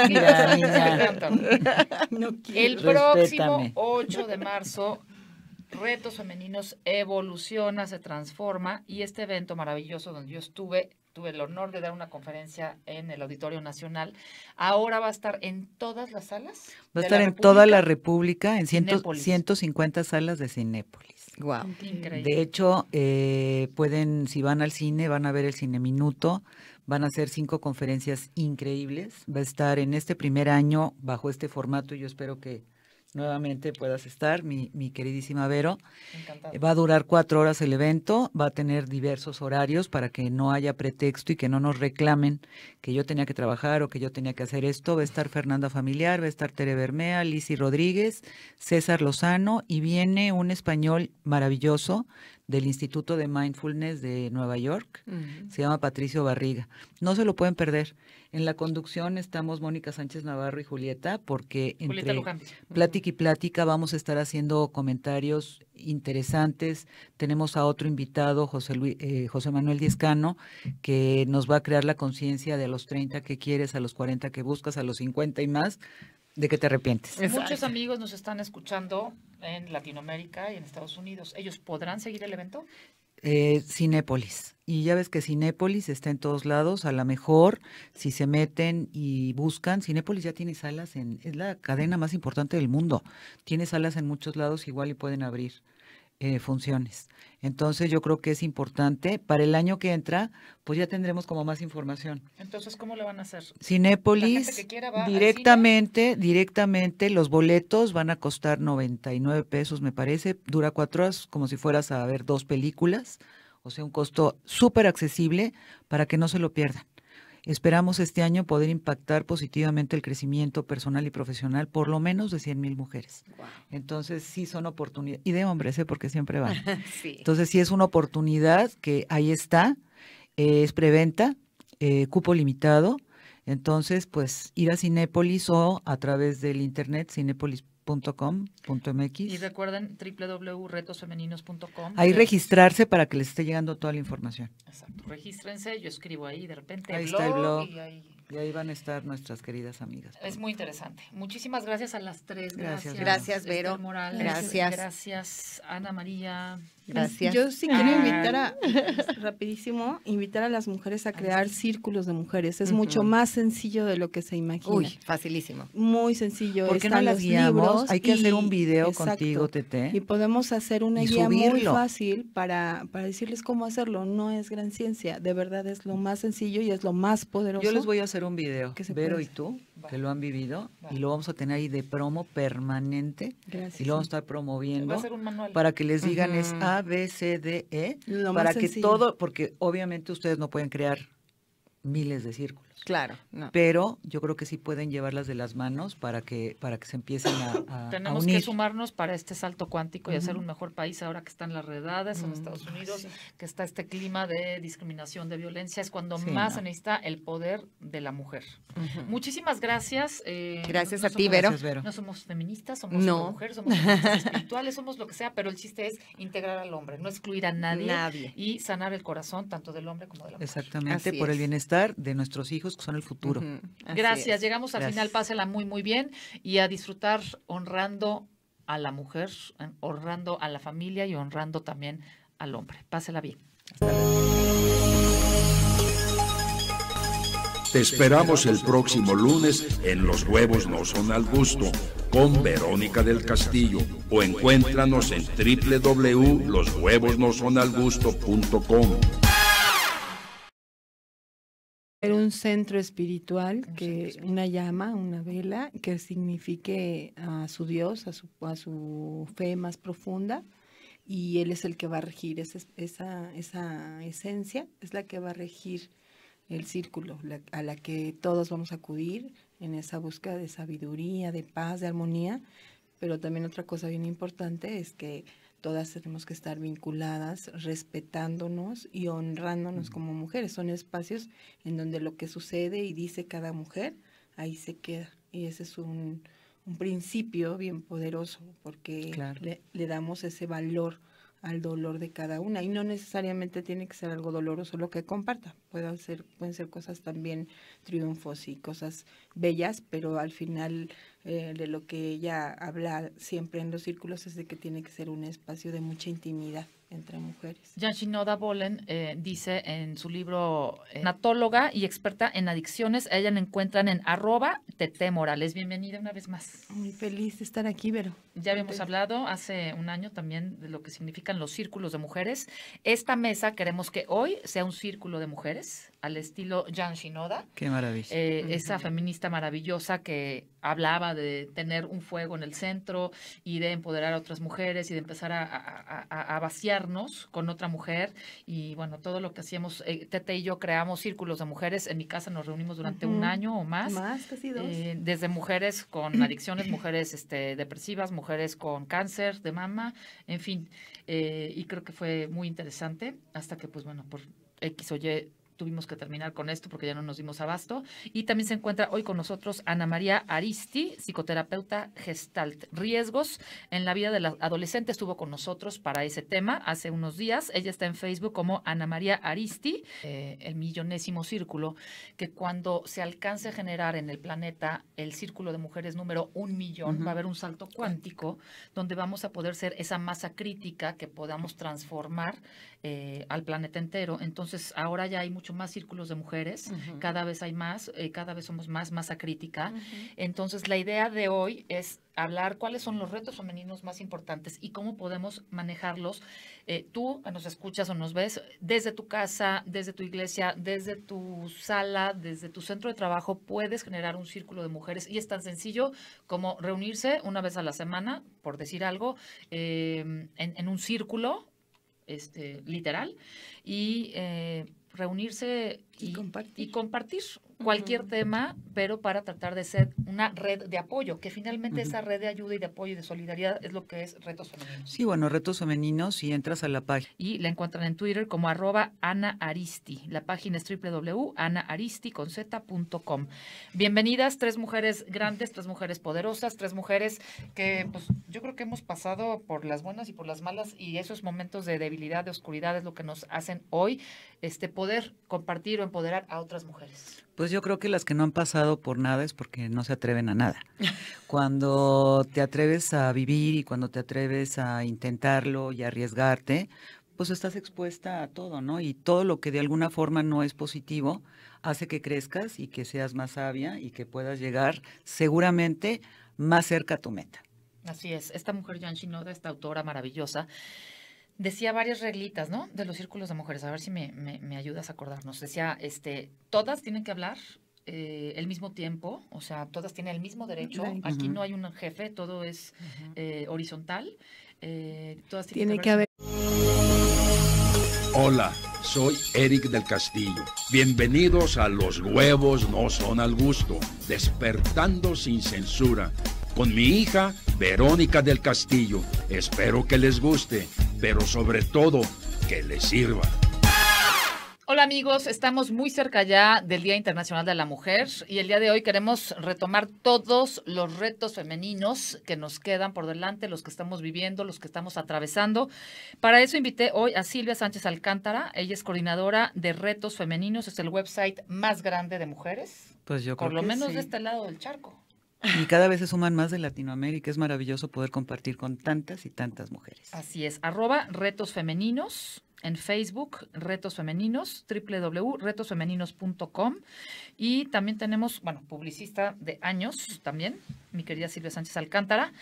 Mira, el próximo 8 de marzo Retos Femeninos evoluciona, se transforma y este evento maravilloso donde yo estuve, tuve el honor de dar una conferencia en el Auditorio Nacional, ahora va a estar en todas las salas. Va a estar en toda la República, en ciento, 150 salas de Cinépolis. Wow. De hecho, eh, pueden, si van al cine, van a ver el Cine Minuto. Van a ser cinco conferencias increíbles. Va a estar en este primer año bajo este formato. y Yo espero que nuevamente puedas estar, mi, queridísima Vero. Va a durar cuatro horas el evento, va a tener diversos horarios para que no haya pretexto y que no nos reclamen que yo tenía que trabajar o que yo tenía que hacer esto. Va a estar Fernanda Familiar, va a estar Tere Bermea, Lizy Rodríguez, César Lozano y viene un español maravilloso del Instituto de Mindfulness de Nueva York. Se llama Patricio Barriga. No se lo pueden perder. En la conducción estamos Mónica Sánchez Navarro y Julieta, porque entre plática y plática vamos a estar haciendo comentarios interesantes. Tenemos a otro invitado, José, Luis, eh, José Manuel Diezcano, que nos va a crear la conciencia de a los 30 que quieres, a los 40 que buscas, a los 50 y más de que te arrepientes. Muchos amigos nos están escuchando en Latinoamérica y en Estados Unidos. ¿Ellos podrán seguir el evento? Eh, Cinépolis. Y ya ves que Cinépolis está en todos lados. A lo mejor, si se meten y buscan, Cinépolis ya tiene salas en. Es la cadena más importante del mundo. Tiene salas en muchos lados igual y pueden abrir. Eh, funciones. Entonces yo creo que es importante. Para el año que entra, pues ya tendremos como más información. Entonces, ¿cómo lo van a hacer? Cinépolis, directamente, directamente, los boletos van a costar 99 pesos, me parece. Dura cuatro horas, como si fueras a ver dos películas. O sea, un costo súper accesible para que no se lo pierdan. Esperamos este año poder impactar positivamente el crecimiento personal y profesional por lo menos de 100 mil mujeres. Entonces sí son oportunidades, y de hombres, ¿eh? porque siempre van. Entonces sí es una oportunidad que ahí está, eh, es preventa, eh, cupo limitado. Entonces, pues ir a Cinépolis o a través del internet, cinépolis.com .com.mx Y recuerden www.retosfemeninos.com. Ahí eh, registrarse para que les esté llegando toda la información. Exacto, regístrense, yo escribo ahí, de repente ahí está el blog y ahí... van a estar nuestras queridas amigas. Es muy interesante. Muchísimas gracias a las tres. Gracias. Vero. Gracias, gracias. gracias Ana María. Gracias. Yo sí quiero ah. invitar a, rapidísimo, invitar a las mujeres a crear círculos de mujeres. Es mucho más sencillo de lo que se imagina. Uy, facilísimo. Muy sencillo. ¿Por Están no las guiamos? Hay que hacer un video contigo, Tete. Y podemos hacer una guía muy fácil para, decirles cómo hacerlo. No es gran ciencia. De verdad es lo más sencillo y es lo más poderoso. Yo les voy a hacer un video, que se Vero y tú, que lo han vivido. Y lo vamos a tener ahí de promo permanente. Gracias. Y lo vamos a estar promoviendo. Para que les digan a, B, C, D, E, para que todo, porque obviamente ustedes no pueden crear miles de círculos. Claro. Pero yo creo que sí pueden llevarlas de las manos para que, para que se empiecen a, Tenemos que sumarnos para este salto cuántico y hacer un mejor país ahora que están las redadas en mm, Estados Unidos, que está este clima de discriminación, de violencia. Es cuando más se necesita el poder de la mujer. Muchísimas gracias. Eh, gracias a ti, Vero. No somos feministas, somos mujeres, somos espirituales, somos lo que sea, pero el chiste es integrar al hombre, no excluir a nadie, y sanar el corazón tanto del hombre como de la mujer. Exactamente, por el bienestar de nuestros hijos son el futuro. Gracias, llegamos al final, pásela muy, muy bien y a disfrutar honrando a la mujer, honrando a la familia y honrando también al hombre. Pásela bien. Te esperamos el próximo lunes en Los huevos no son al gusto con Verónica del Castillo o encuéntranos en www.loshuevosnosonalgusto.com. Era un centro espiritual, que una llama, una vela, que signifique a su Dios, a su, a su fe más profunda, y Él es el que va a regir esa, esa, esencia, es la que va a regir el círculo a la que todos vamos a acudir en esa búsqueda de sabiduría, de paz, de armonía, pero también otra cosa bien importante es que todas tenemos que estar vinculadas, respetándonos y honrándonos como mujeres. Son espacios en donde lo que sucede y dice cada mujer, ahí se queda. Y ese es un, un principio bien poderoso, porque le, le, damos ese valor al dolor de cada una. Y no necesariamente tiene que ser algo doloroso lo que comparta. Pueden ser, pueden ser cosas también triunfos y cosas bellas, pero al final eh, de lo que ella habla siempre en los círculos es de que tiene que ser un espacio de mucha intimidad entre mujeres. Shinoda Bolen eh, dice en su libro eh, Natóloga y experta en adicciones, ella la encuentran en arroba Tete Bienvenida una vez más. Muy feliz de estar aquí, Vero. Ya habíamos hablado hace un año también de lo que significan los círculos de mujeres. Esta mesa queremos que hoy sea un círculo de mujeres al estilo Jan Shinoda. Qué maravilla. Eh, esa feminista maravillosa que hablaba de tener un fuego en el centro y de empoderar a otras mujeres y de empezar a vaciar con otra mujer y bueno, todo lo que hacíamos, eh, Tete y yo creamos círculos de mujeres, en mi casa nos reunimos durante un año o más. Más, dos. Eh, desde mujeres con adicciones, mujeres este, depresivas, mujeres con cáncer de mama, en fin, eh, y creo que fue muy interesante hasta que pues bueno, por X o Y tuvimos que terminar con esto porque ya no nos dimos abasto. Y también se encuentra hoy con nosotros Ana María Aristi, psicoterapeuta gestalt. Riesgos en la vida de la adolescente estuvo con nosotros para ese tema hace unos días. Ella está en Facebook como Ana María Aristi, eh, el millonésimo círculo, que cuando se alcance a generar en el planeta el círculo de mujeres número un millón, va a haber un salto cuántico donde vamos a poder ser esa masa crítica que podamos transformar eh, al planeta entero. Entonces, ahora ya hay más círculos de mujeres, cada vez hay más, eh, cada vez somos más masa crítica. Entonces, la idea de hoy es hablar cuáles son los retos femeninos más importantes y cómo podemos manejarlos. Eh, tú nos escuchas o nos ves desde tu casa, desde tu iglesia, desde tu sala, desde tu centro de trabajo, puedes generar un círculo de mujeres y es tan sencillo como reunirse una vez a la semana, por decir algo, em, en, un círculo. Este, literal y eh, reunirse y, compartir cualquier tema, pero para tratar de ser una red de apoyo, que finalmente esa red de ayuda y de apoyo y de solidaridad es lo que es Retos Femeninos. Sí, bueno, Retos Femeninos, si entras a la página. Y la encuentran en Twitter como arroba Ana Aristi. La página es www.anaaristi.com. Bienvenidas, tres mujeres grandes, tres mujeres poderosas, tres mujeres que pues yo creo que hemos pasado por las buenas y por las malas y esos momentos de debilidad, de oscuridad es lo que nos hacen hoy este poder compartir o empoderar a otras mujeres. Pues yo creo que las que no han pasado por nada es porque no se atreven a nada. Cuando te atreves a vivir y cuando te atreves a intentarlo y arriesgarte, pues estás expuesta a todo, ¿no? Y todo lo que de alguna forma no es positivo hace que crezcas y que seas más sabia y que puedas llegar seguramente más cerca a tu meta. Así es. Esta mujer, Jan Shinoda, esta autora maravillosa, decía varias reglitas, ¿no? De los círculos de mujeres. A ver si me, ayudas a acordarnos. Decía, este, todas tienen que hablar eh, el mismo tiempo, o sea, todas tienen el mismo derecho. Aquí no hay un jefe, todo es eh, horizontal. Eh, todas Tiene que haber. Hola, soy Eric del Castillo. Bienvenidos a Los huevos no son al gusto, despertando sin censura con mi hija Verónica del Castillo. Espero que les guste, pero sobre todo que les sirva. Hola amigos, estamos muy cerca ya del Día Internacional de la Mujer y el día de hoy queremos retomar todos los retos femeninos que nos quedan por delante, los que estamos viviendo, los que estamos atravesando. Para eso invité hoy a Silvia Sánchez Alcántara, ella es coordinadora de retos femeninos, es el website más grande de mujeres. Pues yo Por lo menos de este lado del charco. Y cada vez se suman más de Latinoamérica. Es maravilloso poder compartir con tantas y tantas mujeres. Así es. Arroba Retos Femeninos en Facebook, Retos Femeninos, www.retosfemeninos.com. Y también tenemos, bueno, publicista de años también, mi querida Silvia Sánchez Alcántara.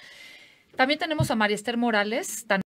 También tenemos a María Esther Morales,